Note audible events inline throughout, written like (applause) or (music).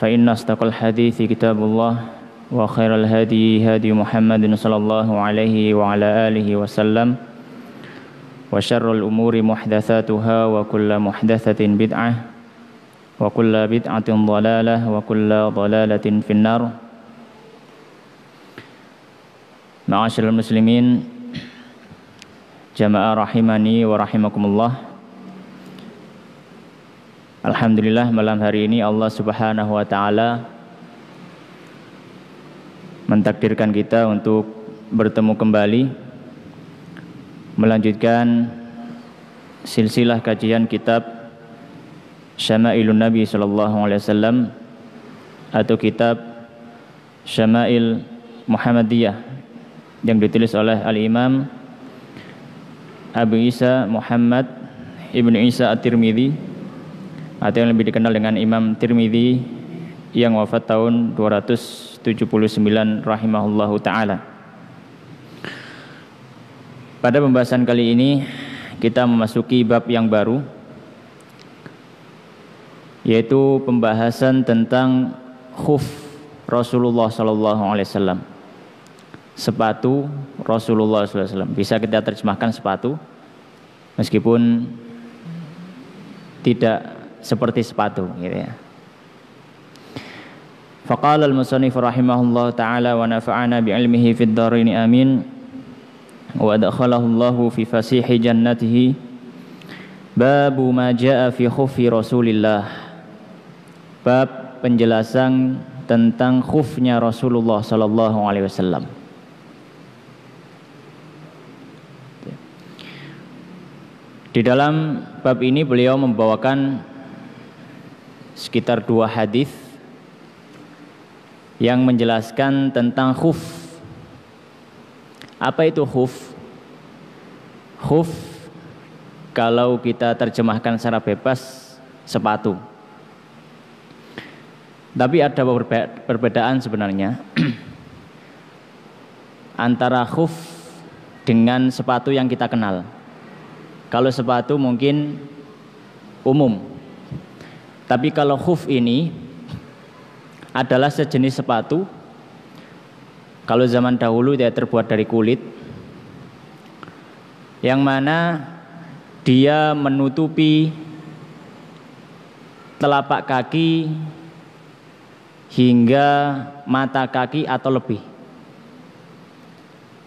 فإن أصدق الحديث كتاب الله وخير الهدي هدي محمد صلى الله عليه وعلى آله وسلم وشر الأمور محدثاتها وكل محدثة بدعة وكل بدعة ضلالة وكل ضلالة في النار معاشر المسلمين جماعة رحمني ورحمكم الله Alhamdulillah malam hari ini Allah Subhanahu wa taala mentakdirkan kita untuk bertemu kembali melanjutkan silsilah kajian kitab Syama'ilun Nabi sallallahu alaihi wasallam atau kitab Syama'il Muhammadiyah yang ditulis oleh Al-Imam Abu Isa Muhammad Ibn Isa At-Tirmidzi atau yang lebih dikenal dengan Imam Tirmidzi yang wafat tahun 279 rahimahullahu taala. Pada pembahasan kali ini kita memasuki bab yang baru yaitu pembahasan tentang khuf Rasulullah sallallahu alaihi wasallam. Sepatu Rasulullah sallallahu alaihi wasallam. Bisa kita terjemahkan sepatu meskipun tidak seperti sepatu gitu ya. Faqala al-musannif rahimahullah taala wa nafa'ana bi ilmihi fid dharain amin wa adkhalahu Allah fi fasihi jannatihi babu ma jaa fi khuffi Rasulillah bab penjelasan tentang khufnya Rasulullah sallallahu alaihi wasallam Di dalam bab ini beliau membawakan sekitar dua hadis yang menjelaskan tentang khuf. Apa itu khuf? Khuf kalau kita terjemahkan secara bebas sepatu. Tapi ada perbedaan sebenarnya (clears throat) antara khuf dengan sepatu yang kita kenal. Kalau sepatu mungkin umum, tapi kalau hoof ini adalah sejenis sepatu. Kalau zaman dahulu dia terbuat dari kulit. Yang mana dia menutupi telapak kaki hingga mata kaki atau lebih.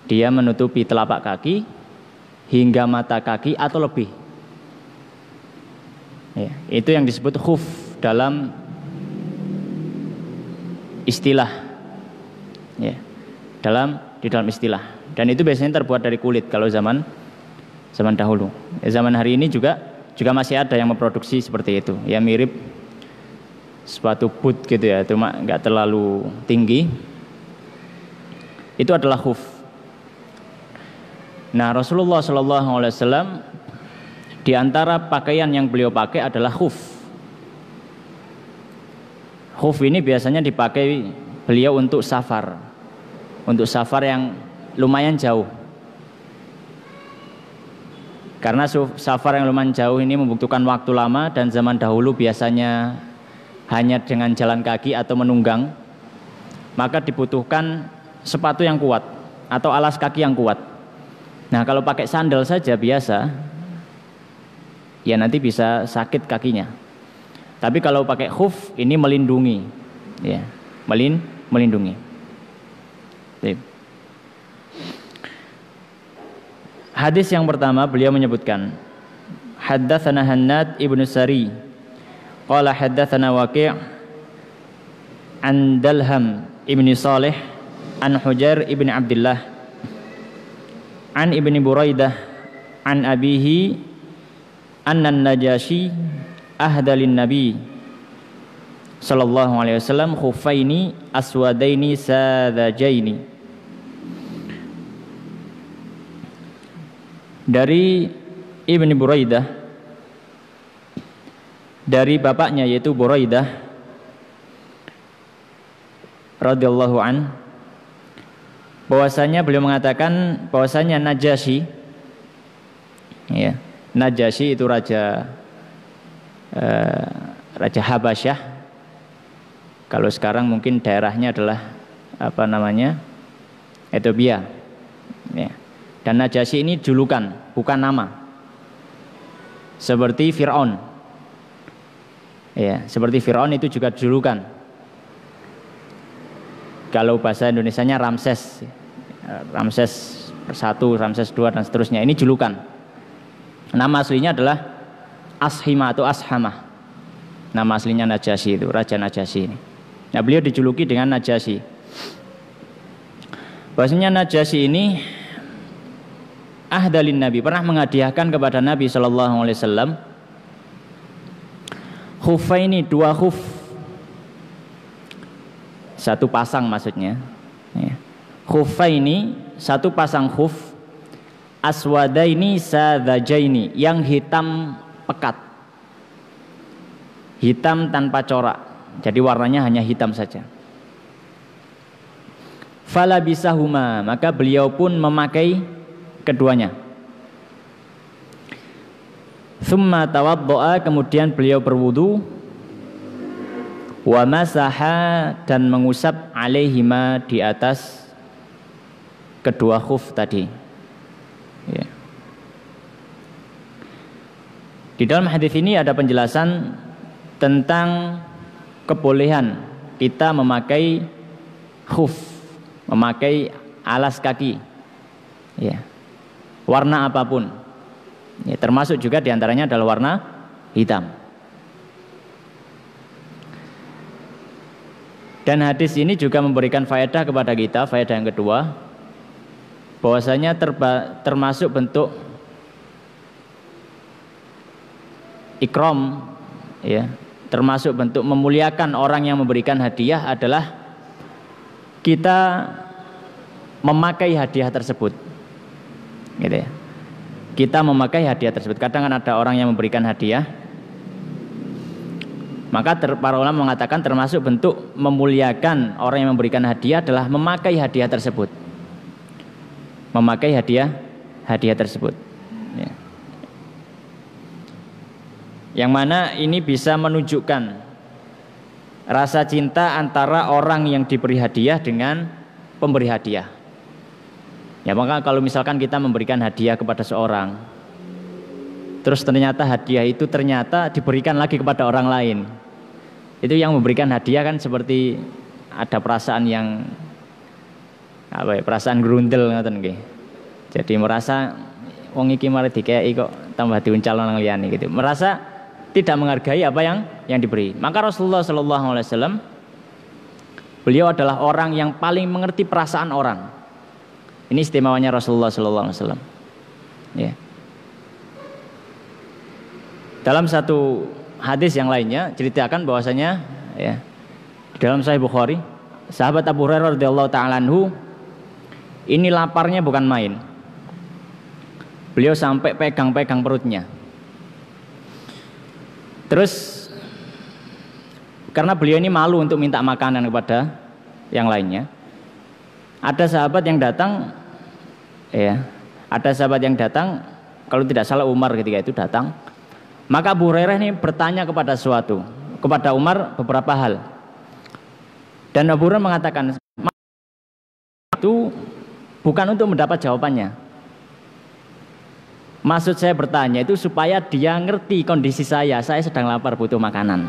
Dia menutupi telapak kaki hingga mata kaki atau lebih. Ya, itu yang disebut khuf dalam istilah. Ya, dalam di dalam istilah. Dan itu biasanya terbuat dari kulit kalau zaman zaman dahulu. Ya, zaman hari ini juga juga masih ada yang memproduksi seperti itu. Ya mirip sepatu boot gitu ya, cuma nggak terlalu tinggi. Itu adalah khuf. Nah Rasulullah Shallallahu Alaihi Wasallam di antara pakaian yang beliau pakai adalah khuf. Khuf ini biasanya dipakai beliau untuk safar. Untuk safar yang lumayan jauh. Karena safar yang lumayan jauh ini membutuhkan waktu lama dan zaman dahulu biasanya hanya dengan jalan kaki atau menunggang. Maka dibutuhkan sepatu yang kuat atau alas kaki yang kuat. Nah kalau pakai sandal saja biasa ya nanti bisa sakit kakinya. Tapi kalau pakai khuf ini melindungi, ya, melin melindungi. Hadis yang pertama beliau menyebutkan Haddatsana Hannad ibnu Sari qala haddatsana Waqi' an Dalham ibni Salih an Hujair ibni Abdullah an ibni Buraidah an abihi annan najasyi ahdalin nabi sallallahu alaihi wasallam khufaini aswadaini sadajaini dari ibnu Buraidah dari bapaknya yaitu Buraidah radhiyallahu an bahwasanya beliau mengatakan bahwasanya Najasyi ya Najasyi itu raja eh, raja Habasyah. Kalau sekarang mungkin daerahnya adalah apa namanya? Ethiopia. Ya. Dan Najasyi ini julukan, bukan nama. Seperti Firaun. Ya, seperti Firaun itu juga julukan. Kalau bahasa Indonesianya Ramses. Ramses 1, Ramses 2 dan seterusnya. Ini julukan. Nama aslinya adalah Ashima atau Ashama. Nama aslinya Najasyi itu, Raja Najasyi ini. Nah, beliau dijuluki dengan Najasyi. Bahasanya Najasyi ini ahdalin Nabi, pernah menghadiahkan kepada Nabi Shallallahu alaihi wasallam ini dua khuf satu pasang maksudnya ya. ini satu pasang khuf ini aswadaini ini yang hitam pekat hitam tanpa corak jadi warnanya hanya hitam saja huma maka beliau pun memakai keduanya summa tawaddoa kemudian beliau berwudu wa masaha dan mengusap alaihima di atas kedua khuf tadi Ya. Di dalam hadis ini ada penjelasan tentang kebolehan kita memakai khuf, memakai alas kaki. Ya. Warna apapun. Ya, termasuk juga diantaranya adalah warna hitam. Dan hadis ini juga memberikan faedah kepada kita, faedah yang kedua, bahwasanya termasuk bentuk ikrom ya termasuk bentuk memuliakan orang yang memberikan hadiah adalah kita memakai hadiah tersebut gitu ya kita memakai hadiah tersebut kadang kan ada orang yang memberikan hadiah maka ter, para ulama mengatakan termasuk bentuk memuliakan orang yang memberikan hadiah adalah memakai hadiah tersebut memakai hadiah hadiah tersebut. Ya. Yang mana ini bisa menunjukkan rasa cinta antara orang yang diberi hadiah dengan pemberi hadiah. Ya maka kalau misalkan kita memberikan hadiah kepada seorang, terus ternyata hadiah itu ternyata diberikan lagi kepada orang lain, itu yang memberikan hadiah kan seperti ada perasaan yang apa ya, perasaan grundel ngoten nggih. Jadi merasa wong iki mari dikeki kok tambah diuncal nang liyane gitu. Merasa tidak menghargai apa yang yang diberi. Maka Rasulullah Shallallahu alaihi wasallam beliau adalah orang yang paling mengerti perasaan orang. Ini istimewanya Rasulullah Shallallahu alaihi wasallam. Ya. Dalam satu hadis yang lainnya ceritakan bahwasanya ya dalam Sahih Bukhari sahabat Abu Hurairah radhiyallahu taala anhu ini laparnya bukan main. Beliau sampai pegang-pegang perutnya. Terus karena beliau ini malu untuk minta makanan kepada yang lainnya. Ada sahabat yang datang ya, ada sahabat yang datang kalau tidak salah Umar ketika itu datang. Maka Abu Hurairah ini bertanya kepada suatu kepada Umar beberapa hal. Dan Abu Hurairah mengatakan itu bukan untuk mendapat jawabannya. Maksud saya bertanya itu supaya dia ngerti kondisi saya, saya sedang lapar butuh makanan.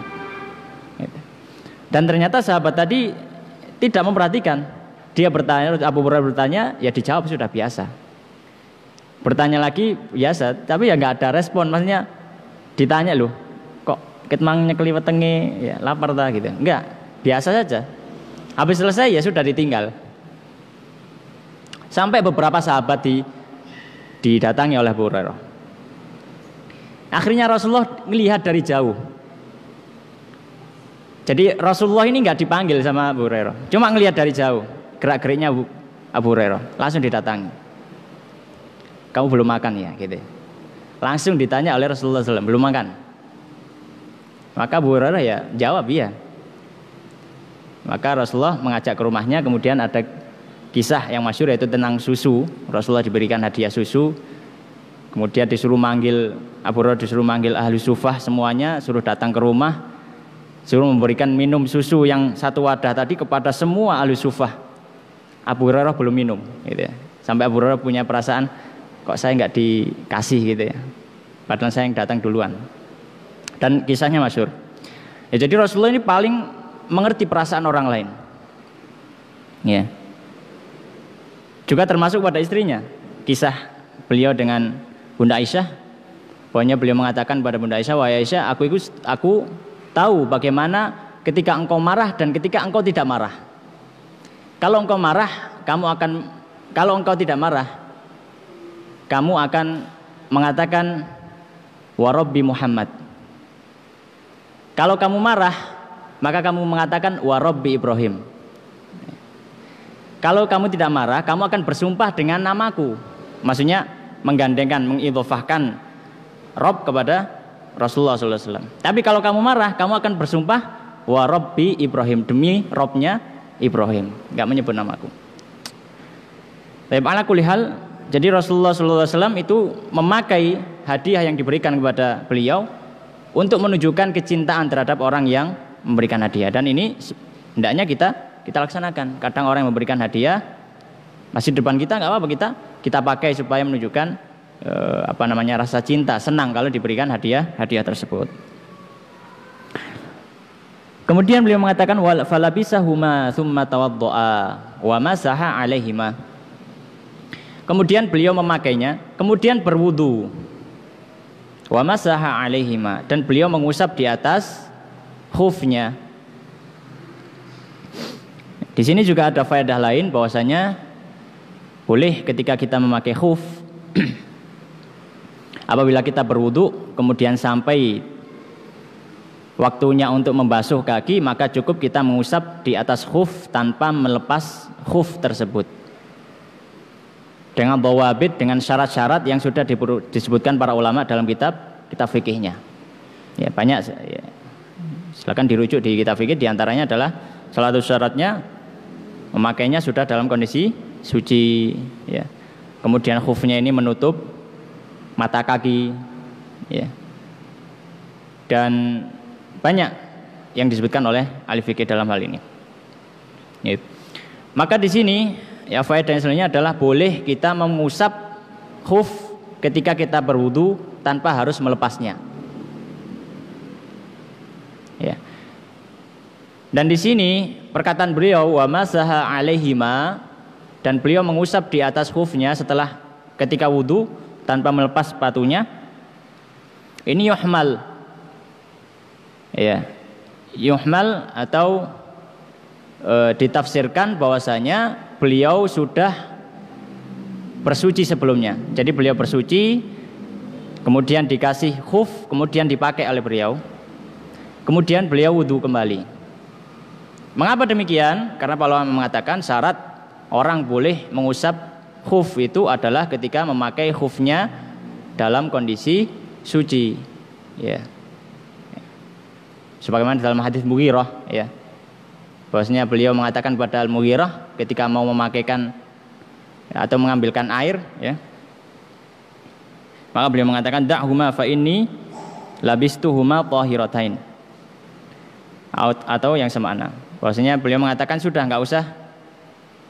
Gitu. Dan ternyata sahabat tadi tidak memperhatikan. Dia bertanya, Abu Hurairah bertanya, ya dijawab sudah biasa. Bertanya lagi biasa, tapi ya nggak ada respon. Maksudnya ditanya loh, kok ketemangnya kelihatan ya lapar tak gitu. Enggak, biasa saja. Habis selesai ya sudah ditinggal. Sampai beberapa sahabat di didatangi oleh Abu Hurairah. Akhirnya Rasulullah melihat dari jauh. Jadi Rasulullah ini nggak dipanggil sama Abu Hurairah, cuma ngelihat dari jauh gerak-geriknya Abu, Abu Hurairah, langsung didatangi. Kamu belum makan ya, gitu. Langsung ditanya oleh Rasulullah SAW, belum makan. Maka Abu Hurairah ya jawab iya. Maka Rasulullah mengajak ke rumahnya, kemudian ada kisah yang masyur yaitu tentang susu Rasulullah diberikan hadiah susu kemudian disuruh manggil Abu Hurairah disuruh manggil ahli sufah semuanya suruh datang ke rumah suruh memberikan minum susu yang satu wadah tadi kepada semua ahli sufah Abu Hurairah belum minum gitu ya. sampai Abu Hurairah punya perasaan kok saya nggak dikasih gitu ya padahal saya yang datang duluan dan kisahnya masyur ya, jadi Rasulullah ini paling mengerti perasaan orang lain ya yeah. Juga termasuk pada istrinya. Kisah beliau dengan Bunda Aisyah. Pokoknya beliau mengatakan pada Bunda Aisyah, "Wahai Aisyah, aku itu aku tahu bagaimana ketika engkau marah dan ketika engkau tidak marah. Kalau engkau marah, kamu akan kalau engkau tidak marah, kamu akan mengatakan warobbi Muhammad. Kalau kamu marah, maka kamu mengatakan warobbi Ibrahim kalau kamu tidak marah, kamu akan bersumpah dengan namaku. Maksudnya menggandengkan, mengidofahkan Rob kepada Rasulullah SAW. Tapi kalau kamu marah, kamu akan bersumpah wa Robbi Ibrahim demi Robnya Ibrahim. Gak menyebut namaku. Tapi ala kulihal, jadi Rasulullah SAW itu memakai hadiah yang diberikan kepada beliau untuk menunjukkan kecintaan terhadap orang yang memberikan hadiah. Dan ini hendaknya kita kita laksanakan. Kadang orang yang memberikan hadiah masih depan kita nggak apa-apa kita kita pakai supaya menunjukkan e, apa namanya rasa cinta, senang kalau diberikan hadiah hadiah tersebut. Kemudian beliau mengatakan wal falabisahuma thumma tawaddaa wa masaha alaihima. Kemudian beliau memakainya, kemudian berwudu. Wa masaha alaihima dan beliau mengusap di atas khufnya. Di sini juga ada faedah lain bahwasanya boleh ketika kita memakai khuf (clears throat) apabila kita berwudu kemudian sampai waktunya untuk membasuh kaki maka cukup kita mengusap di atas khuf tanpa melepas khuf tersebut dengan bawabit dengan syarat-syarat yang sudah disebutkan para ulama dalam kitab kitab fikihnya ya banyak ya. silakan dirujuk di kitab fikih diantaranya adalah salah satu syaratnya memakainya sudah dalam kondisi suci ya. Kemudian khufnya ini menutup mata kaki ya. Dan banyak yang disebutkan oleh Ali dalam hal ini. Ya. Maka di sini ya faedah selanjutnya adalah boleh kita mengusap khuf ketika kita berwudu tanpa harus melepasnya. Ya. Dan di sini perkataan beliau wa masaha alaihima dan beliau mengusap di atas khufnya setelah ketika wudhu tanpa melepas sepatunya. Ini yuhmal. Ya. Yuhmal atau e, ditafsirkan bahwasanya beliau sudah bersuci sebelumnya. Jadi beliau bersuci kemudian dikasih khuf, kemudian dipakai oleh beliau. Kemudian beliau wudhu kembali. Mengapa demikian? Karena Pak Lohan mengatakan syarat orang boleh mengusap khuf itu adalah ketika memakai khufnya dalam kondisi suci. Ya. Sebagaimana dalam hadis Mughirah ya. Bahwasanya beliau mengatakan pada Al-Mughirah ketika mau memakaikan atau mengambilkan air ya. Maka beliau mengatakan da'huma fa inni labistuhuma tahiratain. Atau yang semakna. Bahwasanya beliau mengatakan sudah nggak usah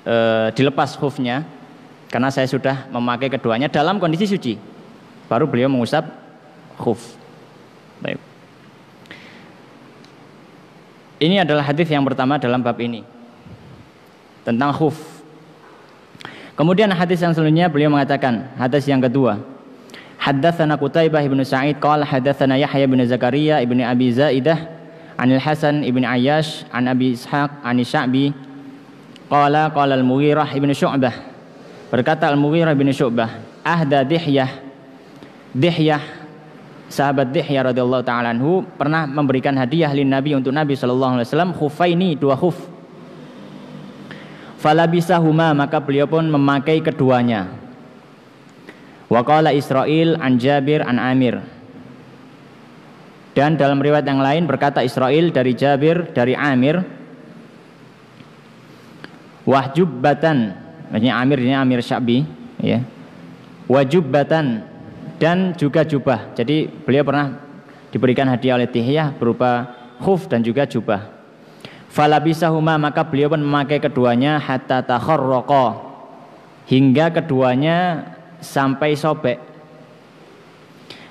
e, dilepas hoofnya karena saya sudah memakai keduanya dalam kondisi suci. Baru beliau mengusap hoof Baik. Ini adalah hadis yang pertama dalam bab ini tentang khuf. Kemudian hadis yang selanjutnya beliau mengatakan, hadis yang kedua. Haddatsana Qutaibah bin Sa'id qala haddatsana Yahya bin Zakaria Abi Zaidah Anil Hasan ibn Ayyash an Abi Ishaq an Ishabi qala qala Al-Mughirah ibn Syu'bah berkata Al-Mughirah ibn Syu'bah ahda Dihyah Dihyah sahabat Dihyah radhiyallahu taala anhu pernah memberikan hadiah li Nabi untuk Nabi sallallahu alaihi wasallam khufaini dua khuf falabisahuma maka beliau pun memakai keduanya Waqala Israel an Jabir an Amir dan dalam riwayat yang lain berkata Israel dari Jabir dari Amir wahjubbatan maksudnya Amir ini Amir Syabi ya. batan dan juga jubah. Jadi beliau pernah diberikan hadiah oleh Tihyah berupa khuf dan juga jubah. Falabisahuma maka beliau pun memakai keduanya hatta takharraqa hingga keduanya sampai sobek.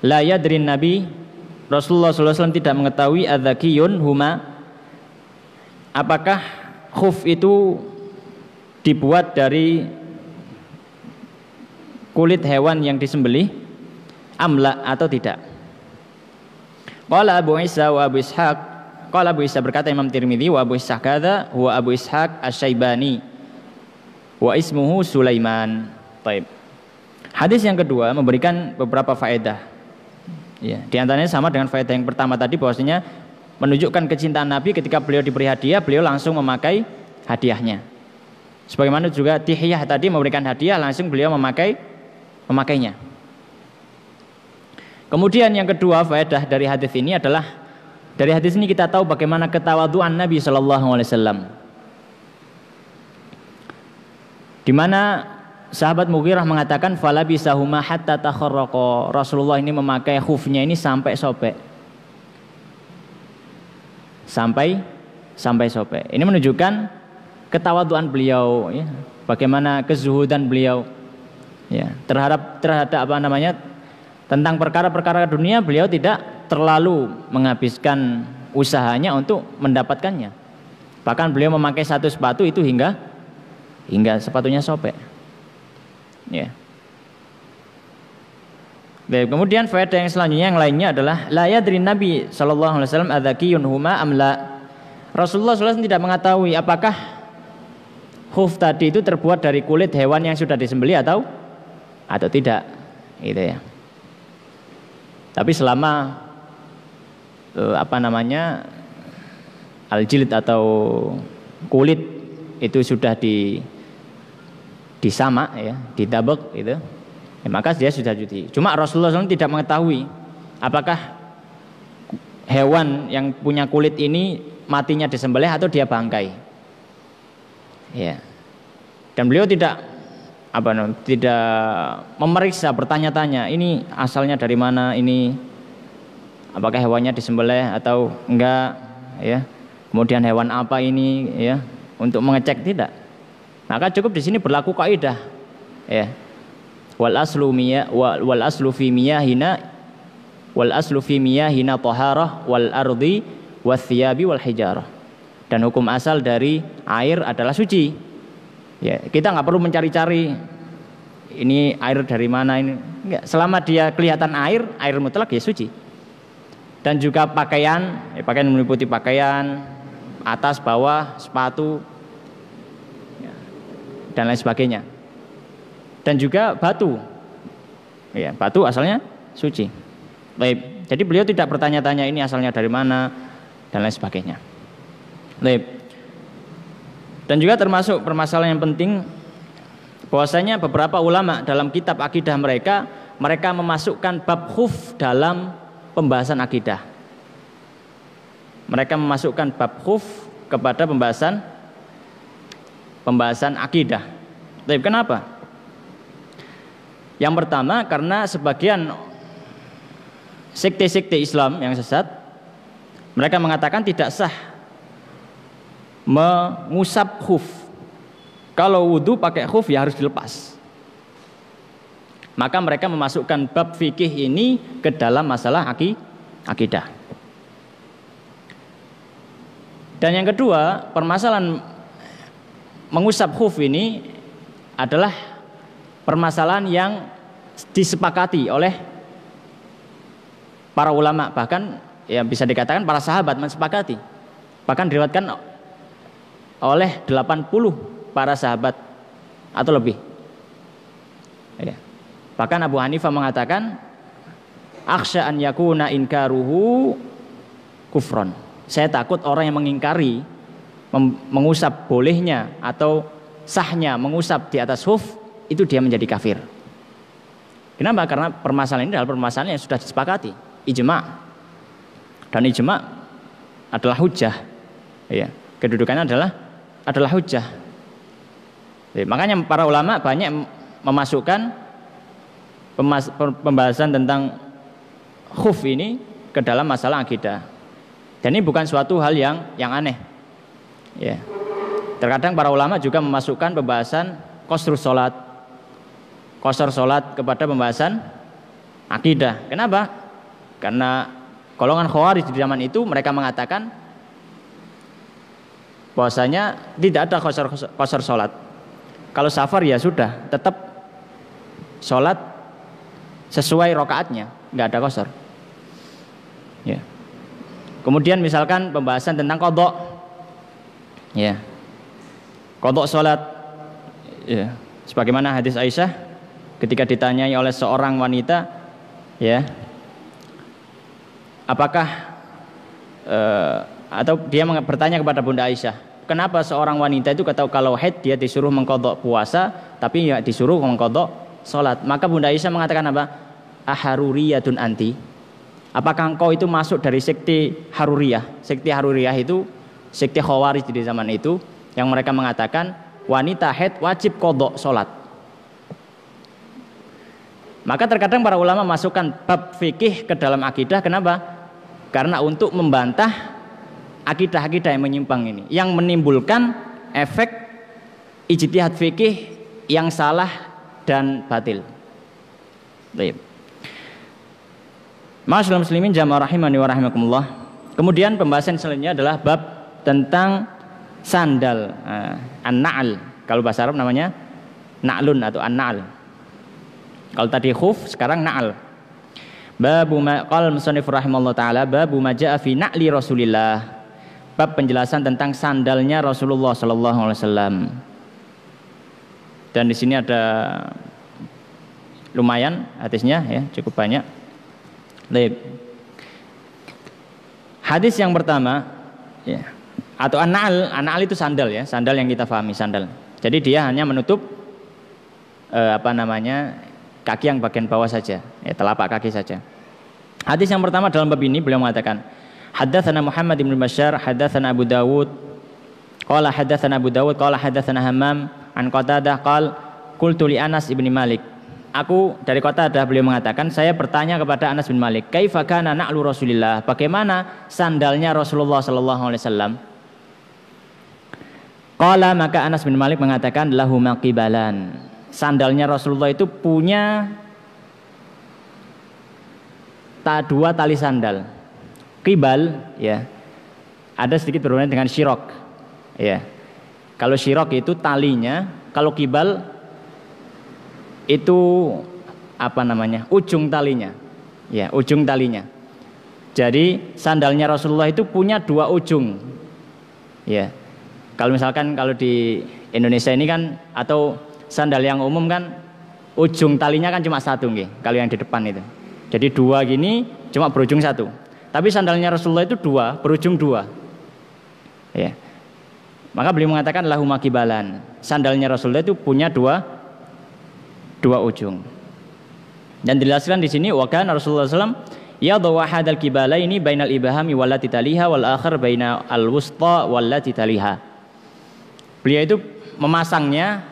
La yadrin nabi Rasulullah SAW tidak mengetahui adzakiyun huma apakah khuf itu dibuat dari kulit hewan yang disembelih amla atau tidak Qala Abu Isa wa Abu Ishaq Qala Abu Isa berkata Imam Tirmidzi wa Abu Ishaq kata wa Abu Ishaq Asy-Syaibani wa ismuhu Sulaiman Taib Hadis yang kedua memberikan beberapa faedah Ya, di antaranya sama dengan faedah yang pertama tadi bahwasanya menunjukkan kecintaan Nabi ketika beliau diberi hadiah, beliau langsung memakai hadiahnya. Sebagaimana juga Tihiyah tadi memberikan hadiah langsung beliau memakai memakainya. Kemudian yang kedua faedah dari hadis ini adalah dari hadis ini kita tahu bagaimana ketawaduan Nabi Shallallahu alaihi wasallam. Di sahabat Mughirah mengatakan fala huma hatta takharraqa. Rasulullah ini memakai khufnya ini sampai sobek. Sampai sampai sobek. Ini menunjukkan ketawaduan beliau ya. Bagaimana kezuhudan beliau ya, terhadap terhadap apa namanya? tentang perkara-perkara dunia beliau tidak terlalu menghabiskan usahanya untuk mendapatkannya. Bahkan beliau memakai satu sepatu itu hingga hingga sepatunya sobek. Ya. Baik, kemudian faedah yang selanjutnya yang lainnya adalah la yadri Nabi sallallahu alaihi wasallam adzakiyun huma amla. Rasulullah SAW tidak mengetahui apakah huf tadi itu terbuat dari kulit hewan yang sudah disembelih atau atau tidak. Gitu ya. Tapi selama eh, apa namanya aljilid atau kulit itu sudah di di sama ya, di itu gitu. Ya, maka dia sudah cuti. Cuma Rasulullah SAW tidak mengetahui apakah hewan yang punya kulit ini matinya disembelih atau dia bangkai. Ya. Dan beliau tidak apa namanya tidak memeriksa bertanya-tanya ini asalnya dari mana ini apakah hewannya disembelih atau enggak ya kemudian hewan apa ini ya untuk mengecek tidak maka cukup di sini berlaku kaidah. Ya. Wal aslu miya wal aslu fi miyahina wal aslu fi miyahina taharah wal ardi wathiyabi wal hijarah. Dan hukum asal dari air adalah suci. Ya, kita nggak perlu mencari-cari ini air dari mana ini. Enggak, selama dia kelihatan air, air mutlak ya suci. Dan juga pakaian, ya pakaian meliputi pakaian, atas, bawah, sepatu, dan lain sebagainya. Dan juga batu. Ya, batu asalnya suci. Baik. Jadi beliau tidak bertanya-tanya ini asalnya dari mana dan lain sebagainya. Baik. Dan juga termasuk permasalahan yang penting bahwasanya beberapa ulama dalam kitab akidah mereka mereka memasukkan bab khuf dalam pembahasan akidah. Mereka memasukkan bab khuf kepada pembahasan pembahasan akidah. Tapi kenapa? Yang pertama karena sebagian sekte-sekte Islam yang sesat mereka mengatakan tidak sah mengusap khuf. Kalau wudhu pakai khuf ya harus dilepas. Maka mereka memasukkan bab fikih ini ke dalam masalah akidah. Dan yang kedua, permasalahan mengusap khuf ini adalah permasalahan yang disepakati oleh para ulama bahkan yang bisa dikatakan para sahabat mensepakati bahkan diriwatkan oleh 80 para sahabat atau lebih ya. bahkan Abu Hanifah mengatakan aksha an yakuna inkaruhu kufron saya takut orang yang mengingkari mengusap bolehnya atau sahnya mengusap di atas hoof itu dia menjadi kafir. Kenapa? Karena permasalahan ini adalah permasalahan yang sudah disepakati, ijma. Dan ijma adalah hujah. Ya, kedudukannya adalah adalah hujah. Ya, makanya para ulama banyak memasukkan pembahasan tentang hoof ini ke dalam masalah akidah. Dan ini bukan suatu hal yang yang aneh. Ya. Terkadang para ulama juga memasukkan pembahasan kosru solat, kosor kepada pembahasan akidah. Kenapa? Karena golongan khawarij di zaman itu mereka mengatakan bahwasanya tidak ada kosor kosor solat. Kalau safar ya sudah, tetap solat sesuai rokaatnya, nggak ada kosor. Ya. Kemudian misalkan pembahasan tentang kodok Ya. Kodok sholat. Ya. Sebagaimana hadis Aisyah ketika ditanyai oleh seorang wanita, ya, apakah uh, atau dia bertanya kepada Bunda Aisyah, kenapa seorang wanita itu kata kalau head dia disuruh mengkodok puasa, tapi ya disuruh mengkodok sholat. Maka Bunda Aisyah mengatakan apa? Aharuriyatun anti. Apakah engkau itu masuk dari sekti Haruriyah? Sekti Haruriyah itu sekte khawarij di zaman itu yang mereka mengatakan wanita haid wajib kodok sholat. Maka terkadang para ulama masukkan bab fikih ke dalam akidah. Kenapa? Karena untuk membantah akidah-akidah yang menyimpang ini, yang menimbulkan efek ijtihad fikih yang salah dan batil. Baik. Masyaallah muslimin jamaah rahimani wa rahimakumullah. Kemudian pembahasan selanjutnya adalah bab tentang sandal uh, eh, an-na'al. Kalau bahasa Arab namanya na'lun atau an-na'al. Kalau tadi khuf sekarang na'al. Babu ma qal musannif rahimallahu taala babu ma jaa fi na'li Rasulillah. Bab penjelasan tentang sandalnya Rasulullah sallallahu alaihi wasallam. Dan di sini ada lumayan hadisnya ya, cukup banyak. Baik. Hadis yang pertama ya atau anal anal itu sandal ya sandal yang kita pahami sandal jadi dia hanya menutup eh, apa namanya kaki yang bagian bawah saja ya, telapak kaki saja hadis yang pertama dalam bab ini beliau mengatakan hadatsana Muhammad bin Bashar hadatsana Abu Dawud qala hadatsana Abu Dawud qala hadatsana Hammam an Qatadah qal qultu li Anas ibni Malik aku dari kota ada beliau mengatakan saya bertanya kepada Anas bin Malik kaifa kana na'lu Rasulillah bagaimana sandalnya Rasulullah sallallahu alaihi wasallam Qala maka Anas bin Malik mengatakan lahu maqibalan. Sandalnya Rasulullah itu punya tak dua tali sandal. Kibal ya. Ada sedikit berbeda dengan syirok. Ya. Kalau syirok itu talinya, kalau kibal itu apa namanya? ujung talinya. Ya, ujung talinya. Jadi sandalnya Rasulullah itu punya dua ujung. Ya, kalau misalkan kalau di Indonesia ini kan atau sandal yang umum kan ujung talinya kan cuma satu nih kalau yang di depan itu. Jadi dua gini cuma berujung satu. Tapi sandalnya Rasulullah itu dua, berujung dua. Ya. Maka beliau mengatakan lahu makibalan. Sandalnya Rasulullah itu punya dua dua ujung. Dan dijelaskan di sini wakan Rasulullah SAW ya hadal kibala ini bainal ibahami walati taliha wal akhir baina al wusta walati taliha. Beliau itu memasangnya,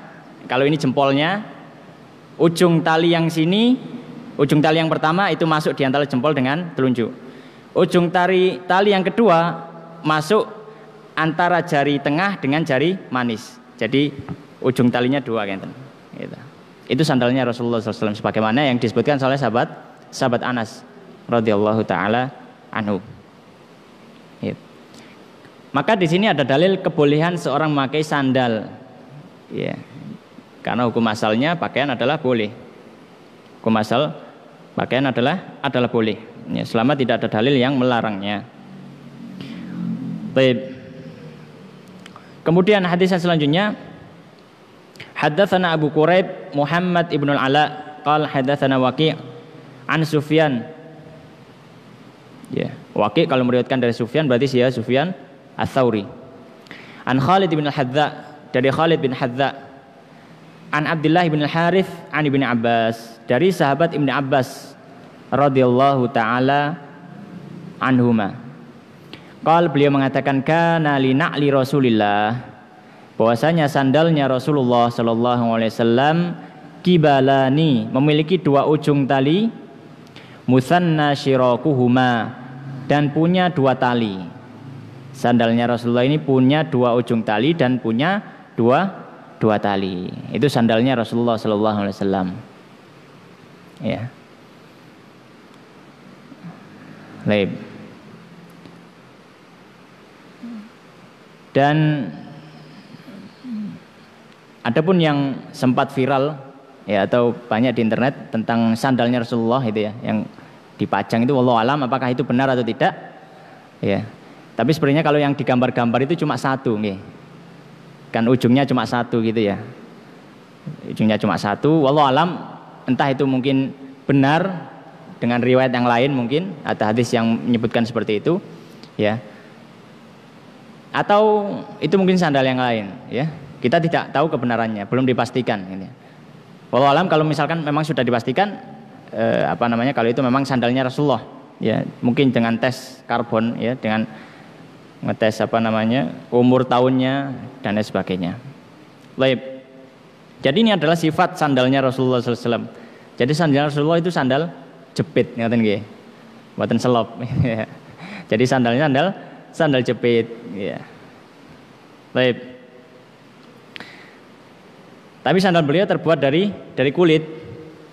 kalau ini jempolnya, ujung tali yang sini, ujung tali yang pertama itu masuk di antara jempol dengan telunjuk. Ujung tali tali yang kedua masuk antara jari tengah dengan jari manis. Jadi ujung talinya dua gitu. Itu sandalnya Rasulullah SAW sebagaimana yang disebutkan oleh sahabat sahabat Anas radhiyallahu taala anhu. Maka di sini ada dalil kebolehan seorang memakai sandal. Ya. Karena hukum asalnya pakaian adalah boleh. Hukum asal pakaian adalah adalah boleh. Ya, selama tidak ada dalil yang melarangnya. Baik. Kemudian hadis yang selanjutnya Haddatsana Abu Quraib Muhammad ibn al-Ala qal haddatsana Waqi' an Sufyan. Ya, Waqi' kalau meriwayatkan dari Sufyan berarti ya Sufyan Al-Thawri An Khalid bin Al-Hadza dari Khalid bin Hadza an Abdullah bin Al-Harith an Ibn Abbas dari sahabat Ibnu Abbas radhiyallahu taala anhuma. Qal beliau mengatakan kana li na'li Rasulillah bahwasanya sandalnya Rasulullah sallallahu alaihi wasallam kibalani memiliki dua ujung tali musanna syirakuhuma dan punya dua tali Sandalnya Rasulullah ini punya dua ujung tali dan punya dua dua tali. Itu sandalnya Rasulullah Shallallahu Alaihi Wasallam. Ya. Leib. Dan ada pun yang sempat viral ya atau banyak di internet tentang sandalnya Rasulullah itu ya yang dipajang itu Allah alam apakah itu benar atau tidak? Ya. Tapi sebenarnya kalau yang digambar-gambar itu cuma satu nih. Kan ujungnya cuma satu gitu ya. Ujungnya cuma satu. Walau alam entah itu mungkin benar dengan riwayat yang lain mungkin atau hadis yang menyebutkan seperti itu ya. Atau itu mungkin sandal yang lain ya. Kita tidak tahu kebenarannya, belum dipastikan ini. Gitu ya. Walau alam kalau misalkan memang sudah dipastikan eh, apa namanya kalau itu memang sandalnya Rasulullah ya mungkin dengan tes karbon ya dengan ngetes apa namanya umur tahunnya dan lain sebagainya. Lain, Jadi ini adalah sifat sandalnya Rasulullah SAW. Jadi sandal Rasulullah itu sandal jepit, ngatain gini, buatan selop. (laughs) Jadi sandalnya sandal sandal jepit. Ya. Baik. Tapi sandal beliau terbuat dari dari kulit.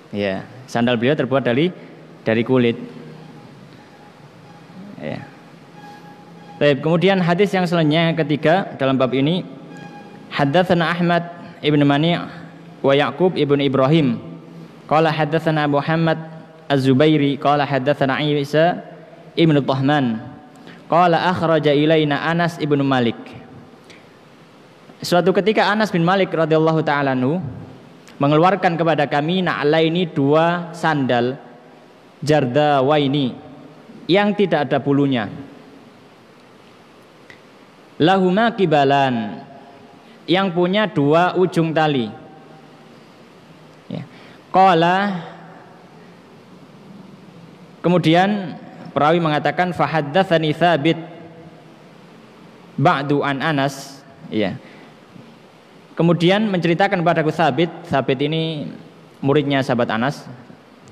Ya, sandal beliau terbuat dari dari kulit. Ya. Baik, kemudian hadis yang selanjutnya yang ketiga dalam bab ini Haddatsana Ahmad ibn Mani' wa Ya'qub ibn Ibrahim qala Abu Muhammad Az-Zubairi qala haddatsana Isa ibn Tahman qala akhraja ilaina Anas ibn Malik Suatu ketika Anas bin Malik radhiyallahu taala mengeluarkan kepada kami ini dua sandal jarda jardawaini yang tidak ada bulunya lahuma kibalan yang punya dua ujung tali. kola ya. Kemudian perawi mengatakan fahaddatsani Tsabit ba'du an Anas, ya. Kemudian menceritakan padaku Tsabit, Tsabit ini muridnya sahabat Anas,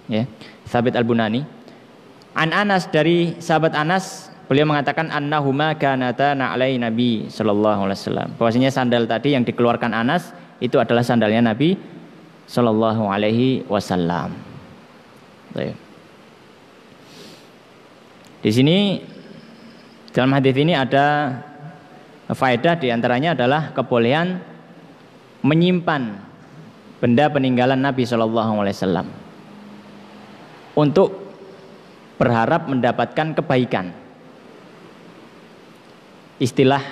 ya. Tsabit Al-Bunani. An Anas dari sahabat Anas Beliau mengatakan annahuma kanata na'lai Nabi sallallahu alaihi wasallam. Bahwasanya sandal tadi yang dikeluarkan Anas itu adalah sandalnya Nabi sallallahu alaihi wasallam. Di sini dalam hadis ini ada faedah diantaranya adalah kebolehan menyimpan benda peninggalan Nabi Shallallahu Alaihi Wasallam untuk berharap mendapatkan kebaikan istilah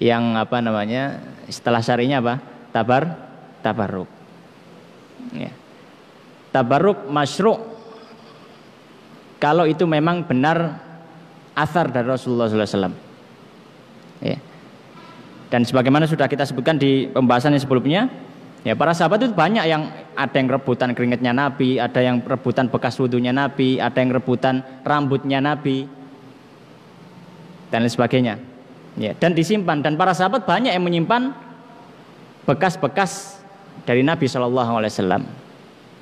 yang apa namanya istilah syarinya apa tabar tabaruk ya. tabarruk masyruk kalau itu memang benar asar dari Rasulullah SAW ya. dan sebagaimana sudah kita sebutkan di pembahasan yang sebelumnya Ya, para sahabat itu banyak yang ada yang rebutan keringatnya Nabi, ada yang rebutan bekas wudhunya Nabi, ada yang rebutan rambutnya Nabi dan lain sebagainya. Ya, dan disimpan dan para sahabat banyak yang menyimpan bekas-bekas dari Nabi Shallallahu Alaihi Wasallam.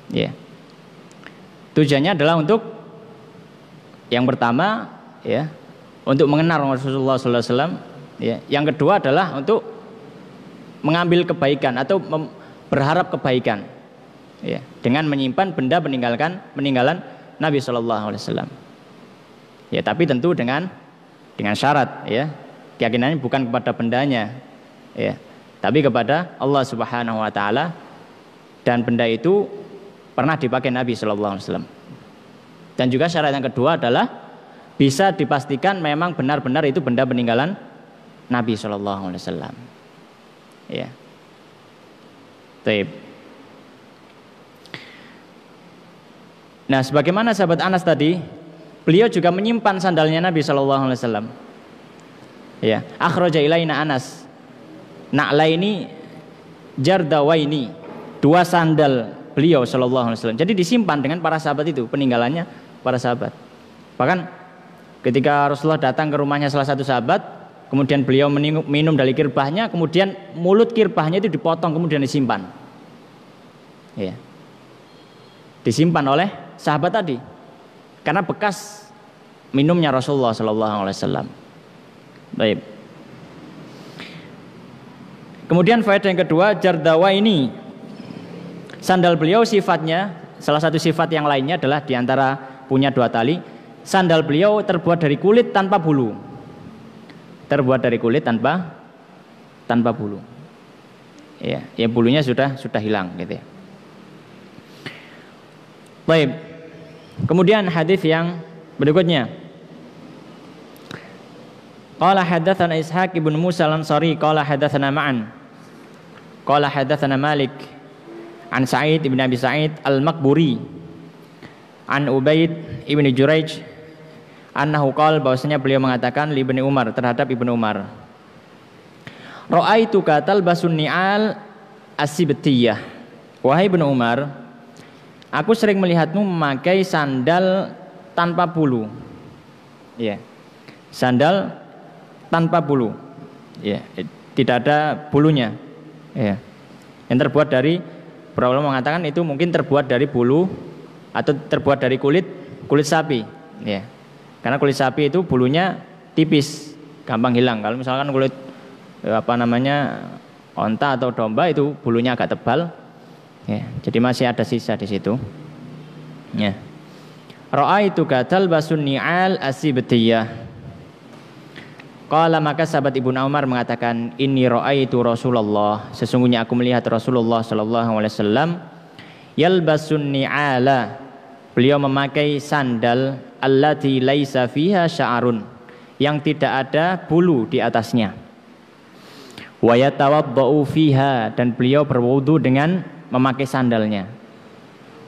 Ya. Tujuannya adalah untuk yang pertama ya untuk mengenal Rasulullah Sallallahu Alaihi Wasallam. Ya. Yang kedua adalah untuk mengambil kebaikan atau berharap kebaikan ya, dengan menyimpan benda meninggalkan peninggalan Nabi Shallallahu Alaihi Wasallam. Ya, tapi tentu dengan dengan syarat ya keyakinannya bukan kepada bendanya ya tapi kepada Allah Subhanahu wa taala dan benda itu pernah dipakai Nabi saw alaihi wasallam dan juga syarat yang kedua adalah bisa dipastikan memang benar-benar itu benda peninggalan Nabi saw alaihi wasallam ya Taib. Nah, sebagaimana sahabat Anas tadi Beliau juga menyimpan sandalnya Nabi Shallallahu Alaihi Wasallam. Ya, akhroja ilaina Anas. ini jardawa ini Dua sandal beliau Shallallahu Alaihi Wasallam. Jadi disimpan dengan para sahabat itu peninggalannya para sahabat. Bahkan ketika Rasulullah datang ke rumahnya salah satu sahabat, kemudian beliau minum dari kirbahnya, kemudian mulut kirbahnya itu dipotong kemudian disimpan. Ya. Disimpan oleh sahabat tadi karena bekas minumnya Rasulullah Shallallahu Alaihi Wasallam. Baik. Kemudian faedah yang kedua, jardawa ini sandal beliau sifatnya salah satu sifat yang lainnya adalah diantara punya dua tali. Sandal beliau terbuat dari kulit tanpa bulu. Terbuat dari kulit tanpa tanpa bulu. Ya, ya bulunya sudah sudah hilang gitu ya. Baik. Kemudian hadis yang berikutnya. Qala hadatsana Ishaq ibn Musa al-Ansari qala hadatsana Ma'an. Qala hadatsana Malik an Sa'id ibn Abi Sa'id al-Makburi an Ubaid ibn Juraij annahu qala bahwasanya beliau mengatakan li Ibnu Umar terhadap Ibnu Umar. Ra'aituka talbasun ni'al asibtiyah. Wahai Ibnu Umar, Aku sering melihatmu memakai sandal tanpa bulu. Ya. Sandal tanpa bulu. Ya, tidak ada bulunya. Ya. Yang terbuat dari problem mengatakan itu mungkin terbuat dari bulu atau terbuat dari kulit kulit sapi, ya. Karena kulit sapi itu bulunya tipis, gampang hilang. Kalau misalkan kulit eh, apa namanya onta atau domba itu bulunya agak tebal, Ya, jadi masih ada sisa di situ. Ya. itu gadal basun ni'al asibtiyah. Qala maka sahabat Ibnu Umar mengatakan ini raaitu Rasulullah sesungguhnya aku melihat Rasulullah sallallahu alaihi wasallam yalbasun ni'ala beliau memakai sandal allati laisa fiha sya'arun yang tidak ada bulu di atasnya wa yatawaddau fiha dan beliau berwudu dengan memakai sandalnya.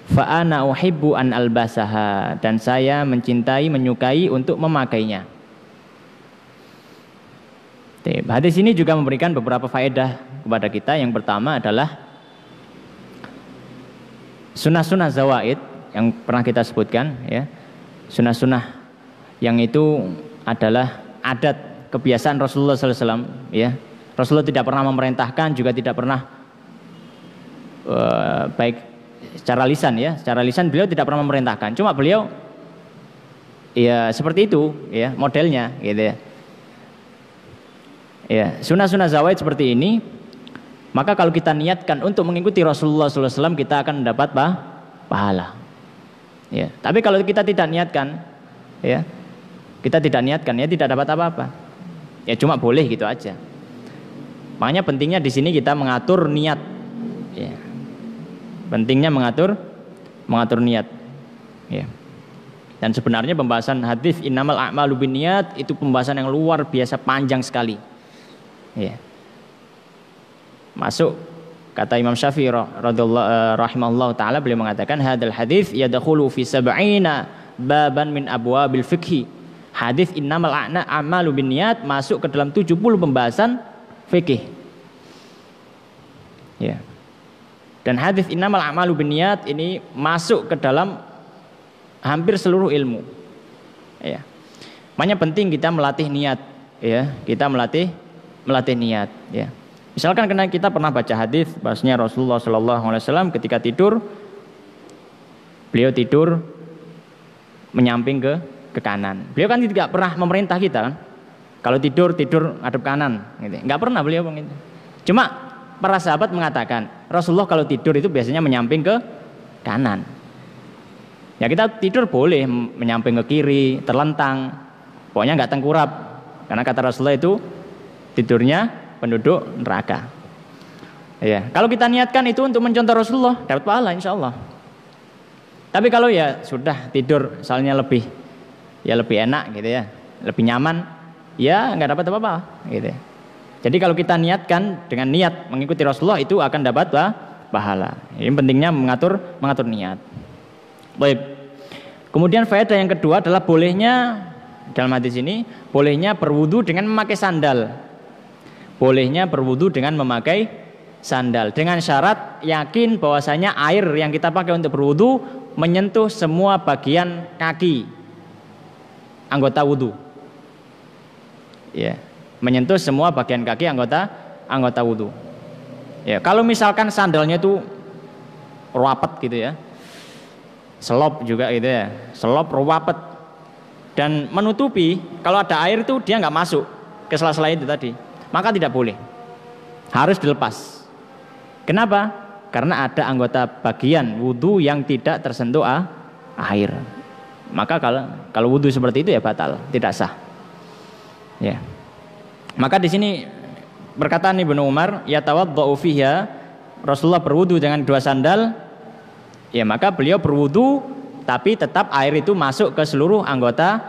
Fa'ana uhibbu an albasaha dan saya mencintai, menyukai untuk memakainya. Hadis ini juga memberikan beberapa faedah kepada kita. Yang pertama adalah sunnah-sunnah zawaid yang pernah kita sebutkan ya. Sunnah-sunnah yang itu adalah adat kebiasaan Rasulullah SAW ya. Rasulullah tidak pernah memerintahkan juga tidak pernah Eh, baik secara lisan ya, secara lisan beliau tidak pernah memerintahkan. Cuma beliau ya seperti itu ya modelnya gitu ya. Ya, sunnah-sunnah zawaid seperti ini maka kalau kita niatkan untuk mengikuti Rasulullah SAW kita akan mendapat bah pahala. Ya, tapi kalau kita tidak niatkan ya kita tidak niatkan ya tidak dapat apa-apa. Ya cuma boleh gitu aja. Makanya pentingnya di sini kita mengatur niat. Ya. Pentingnya mengatur mengatur niat. Ya. Dan sebenarnya pembahasan hadis innamal a'malu niat itu pembahasan yang luar biasa panjang sekali. Ya. Masuk kata Imam Syafi'i radhiyallahu eh, rahimallahu taala beliau mengatakan hadal hadis yadkhulu fi sab'ina baban min abwabil fikhi. Hadis innamal a'malu niat masuk ke dalam 70 pembahasan fikih. Ya. Yeah. Dan hadis innamal a'malu binniyat ini masuk ke dalam hampir seluruh ilmu. Ya. Makanya penting kita melatih niat, ya. Kita melatih melatih niat, ya. Misalkan karena kita pernah baca hadis bahasnya Rasulullah Shallallahu alaihi wasallam ketika tidur beliau tidur menyamping ke ke kanan. Beliau kan tidak pernah memerintah kita kan. Kalau tidur tidur ngadep kanan gitu. Enggak pernah beliau begitu. Cuma para sahabat mengatakan Rasulullah kalau tidur itu biasanya menyamping ke kanan. Ya kita tidur boleh menyamping ke kiri, terlentang, pokoknya nggak tengkurap. Karena kata Rasulullah itu tidurnya penduduk neraka. Ya, kalau kita niatkan itu untuk mencontoh Rasulullah dapat pahala insya Allah. Tapi kalau ya sudah tidur soalnya lebih ya lebih enak gitu ya, lebih nyaman, ya nggak dapat apa-apa gitu ya. Jadi kalau kita niatkan dengan niat mengikuti Rasulullah itu akan dapat bah, pahala. Ini pentingnya mengatur mengatur niat. Baik. Kemudian faedah yang kedua adalah bolehnya dalam hadis ini bolehnya berwudu dengan memakai sandal. Bolehnya berwudu dengan memakai sandal dengan syarat yakin bahwasanya air yang kita pakai untuk berwudu menyentuh semua bagian kaki anggota wudu. Ya. Yeah menyentuh semua bagian kaki anggota anggota wudhu. Ya, kalau misalkan sandalnya itu rapat gitu ya, selop juga gitu ya, selop rapat dan menutupi kalau ada air itu dia nggak masuk ke sela-sela itu tadi, maka tidak boleh, harus dilepas. Kenapa? Karena ada anggota bagian wudhu yang tidak tersentuh ah, air. Maka kalau kalau wudhu seperti itu ya batal, tidak sah. Ya. Yeah. Maka di sini perkataan Ibnu Umar ya yatawaddau fiha Rasulullah berwudu dengan dua sandal ya maka beliau berwudu tapi tetap air itu masuk ke seluruh anggota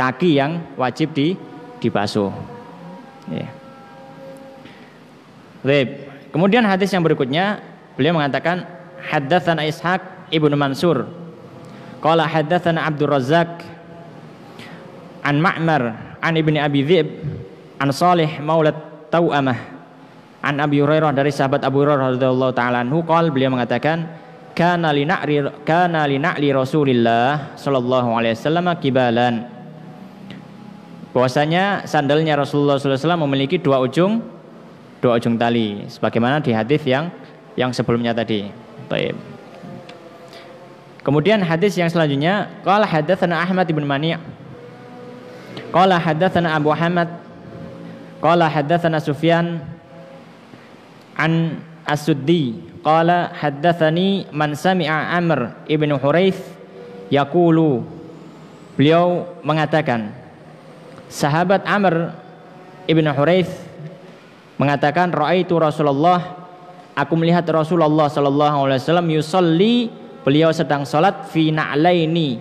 kaki yang wajib di dibasuh. Ya. Baik. Kemudian hadis yang berikutnya beliau mengatakan haddatsana Ishaq ibnu Mansur qala haddatsana Abdul Razzaq an Ma'mar an Ibni Abi Dzib an Salih Maulad Tau'amah an Abi Hurairah dari sahabat Abu Hurairah radhiyallahu taala anhu qol beliau mengatakan kana lina'ri kana lina'li Rasulillah sallallahu alaihi wasallam kibalan bahwasanya sandalnya Rasulullah sallallahu alaihi wasallam memiliki dua ujung dua ujung tali sebagaimana di hadis yang yang sebelumnya tadi. Baik. Kemudian hadis yang selanjutnya qala hadatsana Ahmad bin Mani' qala hadatsana Abu Hamad Qala haddathana Sufyan an As-Suddi qala haddathani man sami'a Amr ibn hurayth yaqulu Beliau mengatakan sahabat Amr ibn hurayth mengatakan raaitu Rasulullah aku melihat Rasulullah sallallahu alaihi wasallam yusalli beliau sedang salat fi na'laini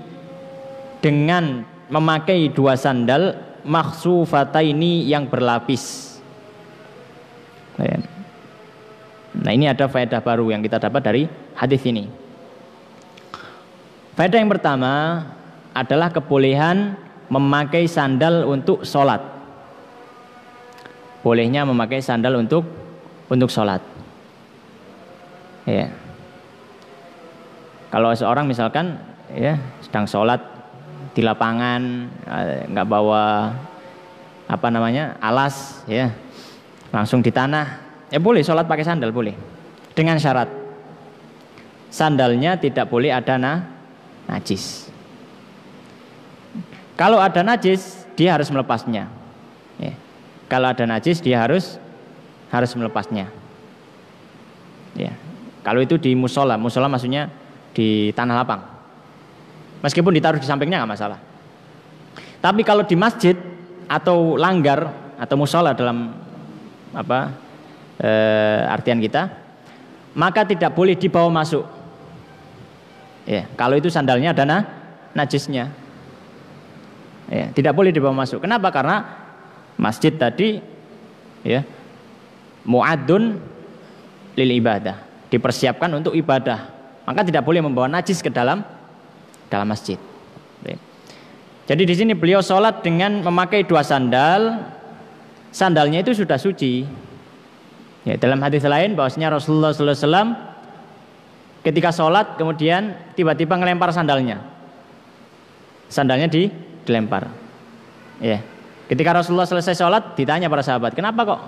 dengan memakai dua sandal ini yang berlapis. Nah ini ada faedah baru yang kita dapat dari hadis ini. Faedah yang pertama adalah kebolehan memakai sandal untuk sholat. Bolehnya memakai sandal untuk untuk sholat. Ya. Kalau seorang misalkan ya sedang sholat di lapangan eh, nggak bawa apa namanya alas ya langsung di tanah ya boleh sholat pakai sandal boleh dengan syarat sandalnya tidak boleh ada na najis kalau ada najis dia harus melepasnya ya. kalau ada najis dia harus harus melepasnya ya kalau itu di musola musola maksudnya di tanah lapang Meskipun ditaruh di sampingnya nggak masalah. Tapi kalau di masjid atau langgar atau musola dalam apa e, artian kita, maka tidak boleh dibawa masuk. Ya, kalau itu sandalnya dana najisnya. Ya, tidak boleh dibawa masuk. Kenapa? Karena masjid tadi ya muadun lil ibadah, dipersiapkan untuk ibadah. Maka tidak boleh membawa najis ke dalam dalam masjid. Jadi di sini beliau sholat dengan memakai dua sandal, sandalnya itu sudah suci. Ya, dalam hadis lain bahwasanya Rasulullah SAW ketika sholat kemudian tiba-tiba ngelempar sandalnya, sandalnya di, dilempar. Ya, ketika Rasulullah selesai sholat ditanya para sahabat, kenapa kok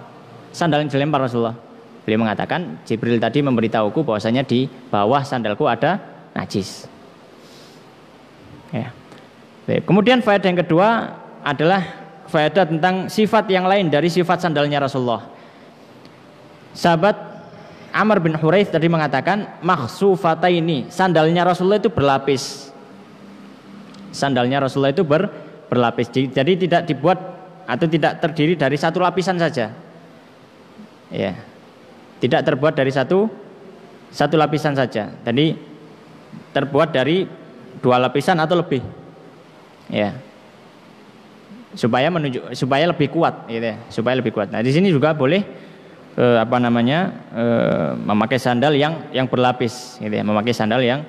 sandalnya dilempar Rasulullah? Beliau mengatakan Jibril tadi memberitahuku bahwasanya di bawah sandalku ada najis. Ya. Kemudian faedah yang kedua adalah faedah tentang sifat yang lain dari sifat sandalnya Rasulullah. Sahabat Amr bin Hurairah tadi mengatakan maksufata ini sandalnya Rasulullah itu berlapis. Sandalnya Rasulullah itu ber, berlapis. Jadi tidak dibuat atau tidak terdiri dari satu lapisan saja. Ya. Tidak terbuat dari satu satu lapisan saja. Jadi terbuat dari dua lapisan atau lebih. Ya. Supaya menuju supaya lebih kuat gitu ya, supaya lebih kuat. Nah, di sini juga boleh e, apa namanya? e, memakai sandal yang yang berlapis gitu ya, memakai sandal yang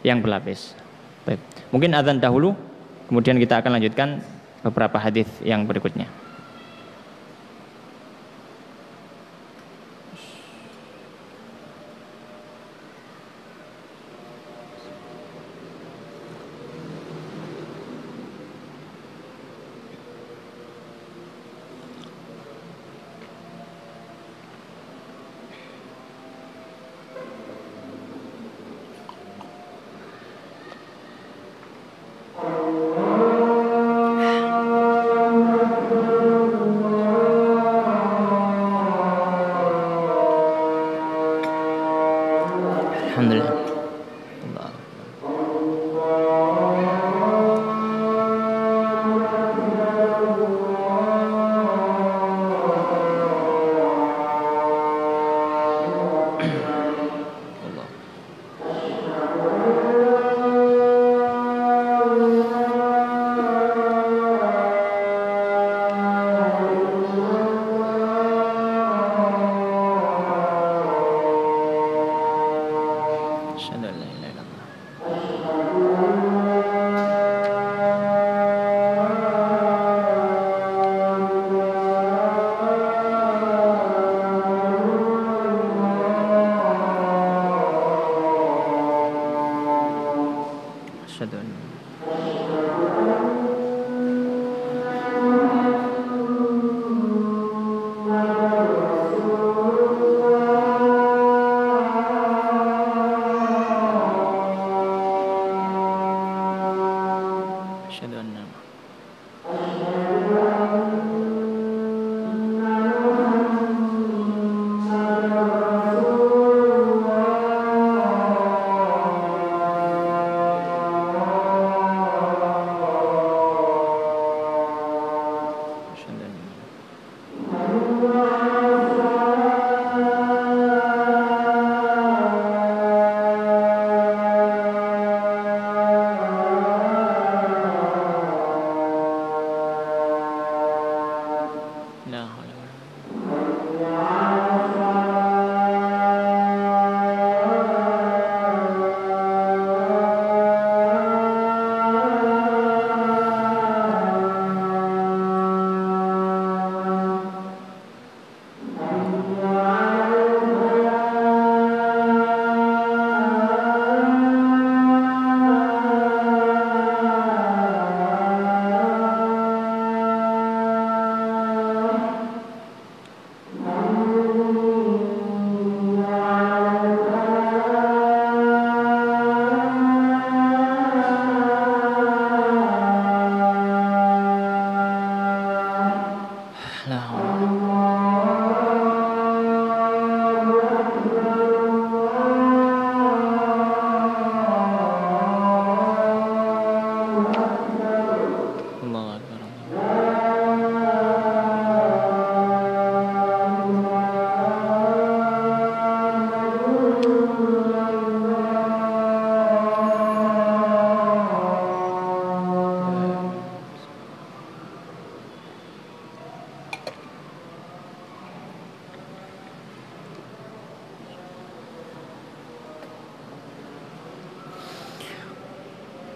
yang berlapis. Baik. Mungkin azan dahulu kemudian kita akan lanjutkan beberapa hadis yang berikutnya.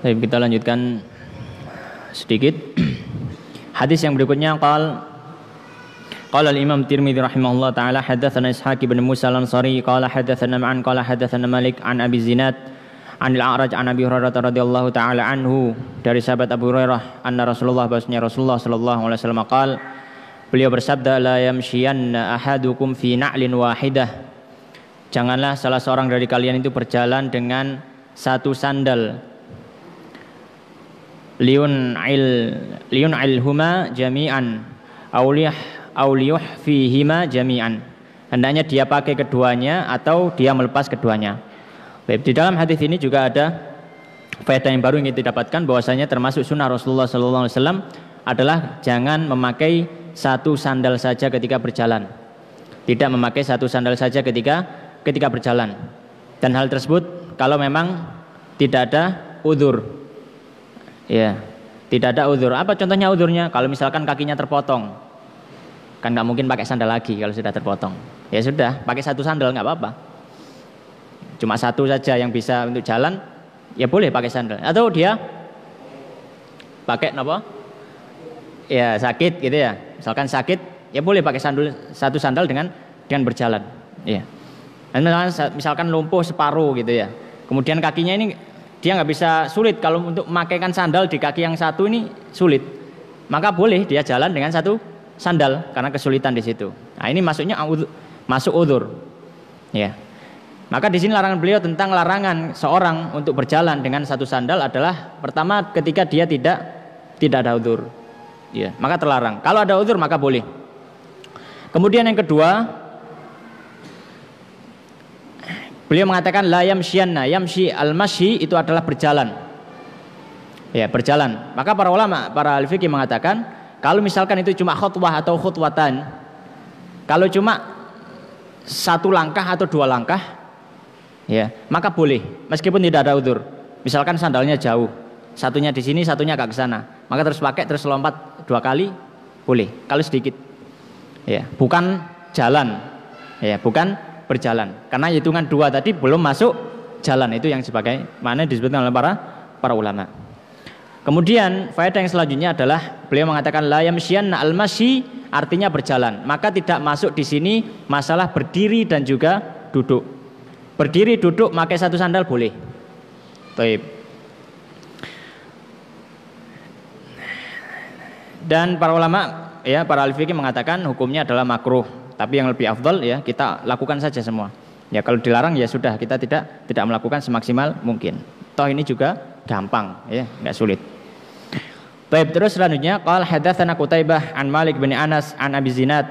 Baik, kita lanjutkan sedikit. Hadis yang berikutnya qal Qala al-Imam Tirmidzi rahimahullah taala hadatsana Ishaq bin Musa al-Ansari qala hadatsana Ma'an qala hadatsana Malik an Abi zinat an al-A'raj an Abi Hurairah radhiyallahu taala anhu dari sahabat Abu Hurairah anna Rasulullah bahwasanya Rasulullah sallallahu alaihi wasallam qala Beliau bersabda la yamshiyanna ahadukum fi na'lin wahidah Janganlah salah seorang dari kalian itu berjalan dengan satu sandal liun il liun il huma jami'an auliyah auliyah fi hima jami'an hendaknya dia pakai keduanya atau dia melepas keduanya baik di dalam hadis ini juga ada faedah yang baru yang kita dapatkan bahwasanya termasuk sunnah Rasulullah sallallahu alaihi wasallam adalah jangan memakai satu sandal saja ketika berjalan tidak memakai satu sandal saja ketika ketika berjalan dan hal tersebut kalau memang tidak ada udur Ya. Tidak ada uzur. Apa contohnya uzurnya? Kalau misalkan kakinya terpotong. Kan nggak mungkin pakai sandal lagi kalau sudah terpotong. Ya sudah, pakai satu sandal nggak apa-apa. Cuma satu saja yang bisa untuk jalan, ya boleh pakai sandal. Atau dia pakai apa? Ya sakit gitu ya. Misalkan sakit, ya boleh pakai sandal satu sandal dengan dengan berjalan. Ya. Misalkan, misalkan lumpuh separuh gitu ya. Kemudian kakinya ini dia nggak bisa sulit kalau untuk memakaikan sandal di kaki yang satu ini sulit maka boleh dia jalan dengan satu sandal karena kesulitan di situ nah ini masuknya masuk udur ya maka di sini larangan beliau tentang larangan seorang untuk berjalan dengan satu sandal adalah pertama ketika dia tidak tidak ada udur ya maka terlarang kalau ada udur maka boleh kemudian yang kedua Beliau mengatakan la yamsyanna, yamsi al-masyi itu adalah berjalan. Ya, berjalan. Maka para ulama, para ahli fikih mengatakan kalau misalkan itu cuma khutbah atau khutwatan, kalau cuma satu langkah atau dua langkah, ya, maka boleh meskipun tidak ada udur. Misalkan sandalnya jauh, satunya di sini, satunya agak ke sana. Maka terus pakai terus lompat dua kali boleh, kalau sedikit. Ya, bukan jalan. Ya, bukan berjalan. Karena hitungan dua tadi belum masuk jalan itu yang sebagai mana disebutkan oleh para para ulama. Kemudian faedah yang selanjutnya adalah beliau mengatakan layam yamsyianna al-masyi artinya berjalan. Maka tidak masuk di sini masalah berdiri dan juga duduk. Berdiri duduk pakai satu sandal boleh. Taib. Dan para ulama ya para alfiqih mengatakan hukumnya adalah makruh tapi yang lebih afdol ya kita lakukan saja semua. Ya kalau dilarang ya sudah kita tidak tidak melakukan semaksimal mungkin. Toh ini juga gampang ya, nggak sulit. Baik, terus selanjutnya qala hadatsana Qutaibah an Malik bin Anas an Abi Zinad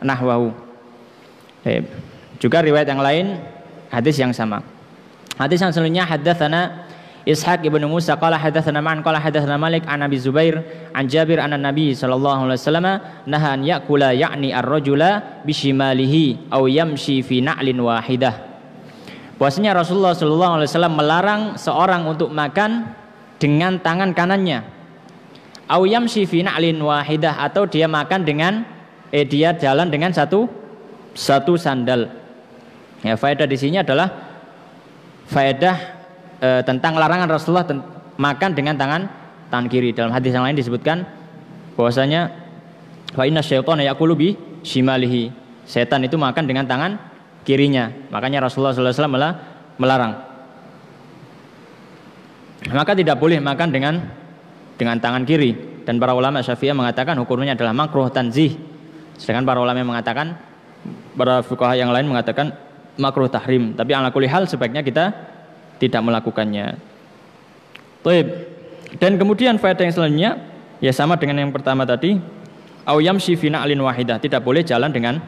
nahwahu. Baik. Juga riwayat yang lain hadis yang sama. Hadis yang selanjutnya hadatsana Ishaq ibnu Musa qala hadatsana man qala hadatsana Malik an Abi Zubair an Jabir an Nabi sallallahu alaihi wasallam nahan yakula ya'ni ar-rajula bi shimalihi aw yamshi fi na'lin wahidah. Bahwasanya Rasulullah sallallahu alaihi wasallam melarang seorang untuk makan dengan tangan kanannya. Aw yamshi fi na'lin wahidah atau dia makan dengan eh dia jalan dengan satu satu sandal. Ya, faedah di sini adalah faedah e, tentang larangan Rasulullah ten, makan dengan tangan tangan kiri. Dalam hadis yang lain disebutkan bahwasanya fa inna syaitana yaqulu bi shimalihi. Setan itu makan dengan tangan kirinya. Makanya Rasulullah Alaihi Wasallam melarang. Maka tidak boleh makan dengan dengan tangan kiri dan para ulama Syafi'i mengatakan hukumnya adalah makruh tanzih. Sedangkan para ulama yang mengatakan para fuqaha yang lain mengatakan makruh tahrim. Tapi ala kulli hal sebaiknya kita tidak melakukannya. Taib. Dan kemudian faedah yang selanjutnya ya sama dengan yang pertama tadi. ayam syifina alin wahidah tidak boleh jalan dengan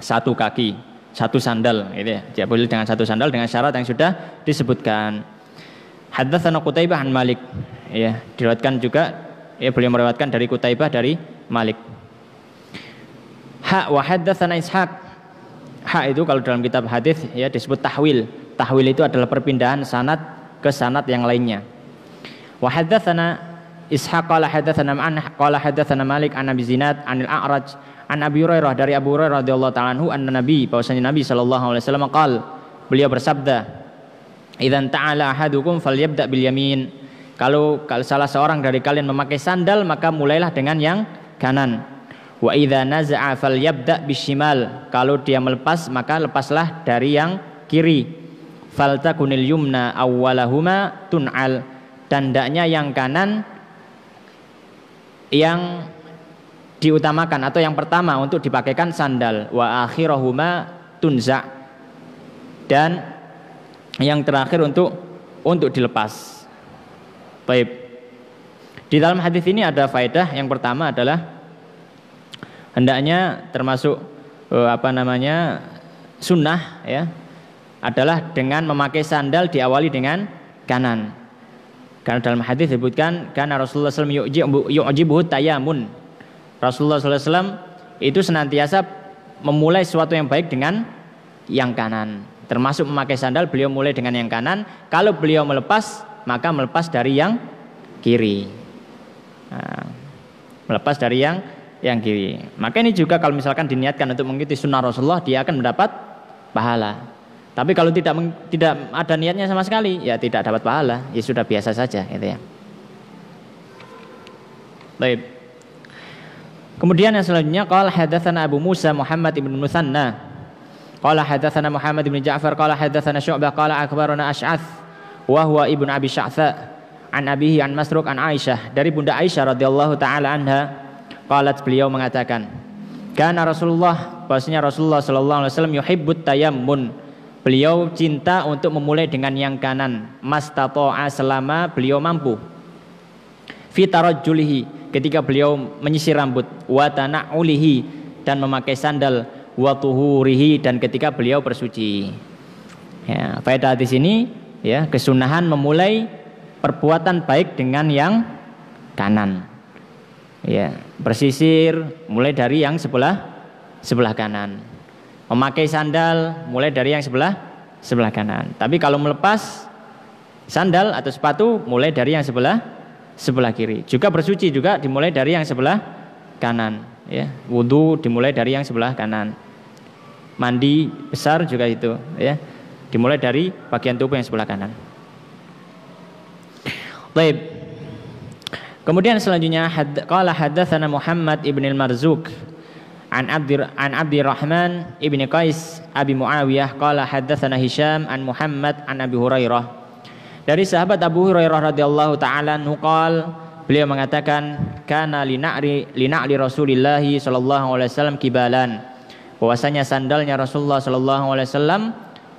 satu kaki, satu sandal gitu ya. Tidak boleh dengan satu sandal dengan syarat yang sudah disebutkan. Haddatsana Qutaibah an Malik. Ya, diriwayatkan juga ya boleh merawatkan dari Qutaibah dari Malik. hak wa haddatsana Ishaq. hak itu kalau dalam kitab hadis ya disebut tahwil. Tahwil itu adalah perpindahan sanad ke sanad yang lainnya. Wa haddatsana Ishaq qala haddatsana an qala haddatsana Malik an Zinad anil A'raj an Abi Hurairah dari Abu Hurairah radhiyallahu taala anhu anna Nabi bahwasanya Nabi sallallahu alaihi wasallam qal beliau bersabda Idan ta'ala ahadukum falyabda bil yamin. Kalau kalau salah seorang dari kalian memakai sandal maka mulailah dengan yang kanan. Wa idza naza'a falyabda bisyimal Kalau dia melepas maka lepaslah dari yang kiri faltakunil yumna awwalahuma tun'al tandanya yang kanan yang diutamakan atau yang pertama untuk dipakaikan sandal wa akhirahuma tunza dan yang terakhir untuk untuk dilepas. Baik. Di dalam hadis ini ada faedah yang pertama adalah hendaknya termasuk eh, apa namanya sunnah ya adalah dengan memakai sandal diawali dengan kanan. Karena dalam hadis disebutkan karena Rasulullah SAW yu'jibuhu tayamun. Rasulullah SAW itu senantiasa memulai sesuatu yang baik dengan yang kanan. Termasuk memakai sandal beliau mulai dengan yang kanan. Kalau beliau melepas maka melepas dari yang kiri. Nah, melepas dari yang yang kiri. Maka ini juga kalau misalkan diniatkan untuk mengikuti sunnah Rasulullah dia akan mendapat pahala. Tapi kalau tidak tidak ada niatnya sama sekali, ya tidak dapat pahala, ya sudah biasa saja gitu ya. Baik. Kemudian yang selanjutnya qala hadatsana Abu Musa Muhammad ibn Musanna qala hadatsana Muhammad ibn Ja'far qala hadatsana Syu'bah qala akhbarana Asy'ats wa huwa ibn Abi Sya'tha an abihi an Masruq an Aisyah dari Bunda Aisyah radhiyallahu taala anha qalat beliau mengatakan karena Rasulullah bahwasanya Rasulullah sallallahu alaihi wasallam yuhibbut tayammun Beliau cinta untuk memulai dengan yang kanan, Mas mastatoa selama beliau mampu. Fitarot julihi ketika beliau menyisir rambut, Watana ulihi dan memakai sandal, Watuhurihi dan ketika beliau bersuci. Ya, faedah di sini ya kesunahan memulai perbuatan baik dengan yang kanan. Ya, bersisir mulai dari yang sebelah sebelah kanan memakai sandal mulai dari yang sebelah sebelah kanan. Tapi kalau melepas sandal atau sepatu mulai dari yang sebelah sebelah kiri. Juga bersuci juga dimulai dari yang sebelah kanan. Ya, wudhu dimulai dari yang sebelah kanan. Mandi besar juga itu. Ya, dimulai dari bagian tubuh yang sebelah kanan. Baik. Kemudian selanjutnya had, qala haddatsana Muhammad ibn al marzuk an Abdir an Rahman ibni Qais Abi Muawiyah qala haddatsana Hisham an Muhammad an Abi Hurairah. Dari sahabat Abu Hurairah radhiyallahu taala nuqal beliau mengatakan kana lina'ri lina'li Rasulillah sallallahu alaihi wasallam kibalan. Bahwasanya sandalnya Rasulullah sallallahu alaihi wasallam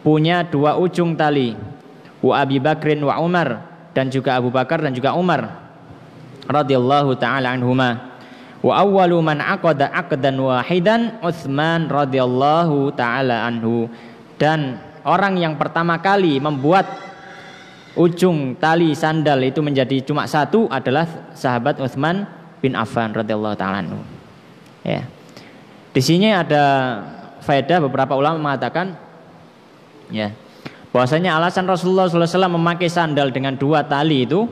punya dua ujung tali. Wa Abi Bakrin wa Umar dan juga Abu Bakar dan juga Umar radhiyallahu taala anhumah. Wa awwalu man aqada aqdan wahidan Utsman radhiyallahu taala anhu. Dan orang yang pertama kali membuat ujung tali sandal itu menjadi cuma satu adalah sahabat Utsman bin Affan radhiyallahu taala anhu. Ya. Di sini ada faedah beberapa ulama mengatakan ya bahwasanya alasan Rasulullah SAW memakai sandal dengan dua tali itu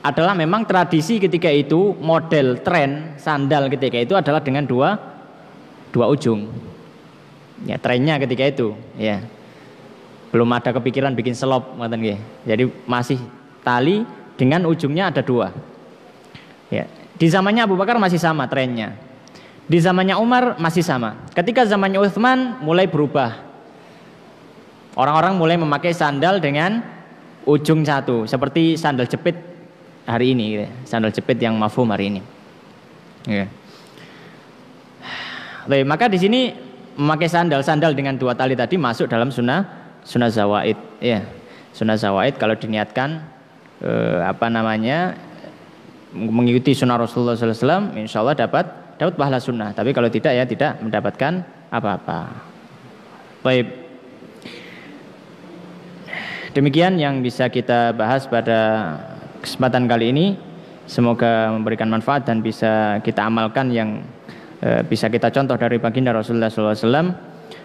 adalah memang tradisi ketika itu model tren sandal ketika itu adalah dengan dua dua ujung. Ya trennya ketika itu, ya. Belum ada kepikiran bikin selop Jadi masih tali dengan ujungnya ada dua. Ya. Di zamannya Abu Bakar masih sama trennya. Di zamannya Umar masih sama. Ketika zamannya Uthman mulai berubah. Orang-orang mulai memakai sandal dengan ujung satu, seperti sandal jepit hari ini, sandal jepit yang mafhum hari ini. Ya. maka di sini memakai sandal-sandal dengan dua tali tadi masuk dalam sunnah sunnah zawaid, ya. Sunnah zawaid kalau diniatkan eh, apa namanya mengikuti sunnah Rasulullah SAW, insya Allah dapat dapat pahala sunnah. Tapi kalau tidak ya tidak mendapatkan apa-apa. Baik. Demikian yang bisa kita bahas pada kesempatan kali ini. Semoga memberikan manfaat dan bisa kita amalkan yang eh, bisa kita contoh dari baginda Rasulullah SAW.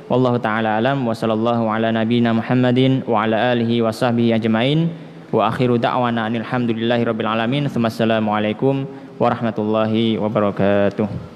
Wallahu taala alam wa sallallahu ala nabiyyina Muhammadin wa ala alihi wa sahbihi ajmain wa akhiru da'wana alhamdulillahi rabbil alamin. Assalamualaikum warahmatullahi wabarakatuh.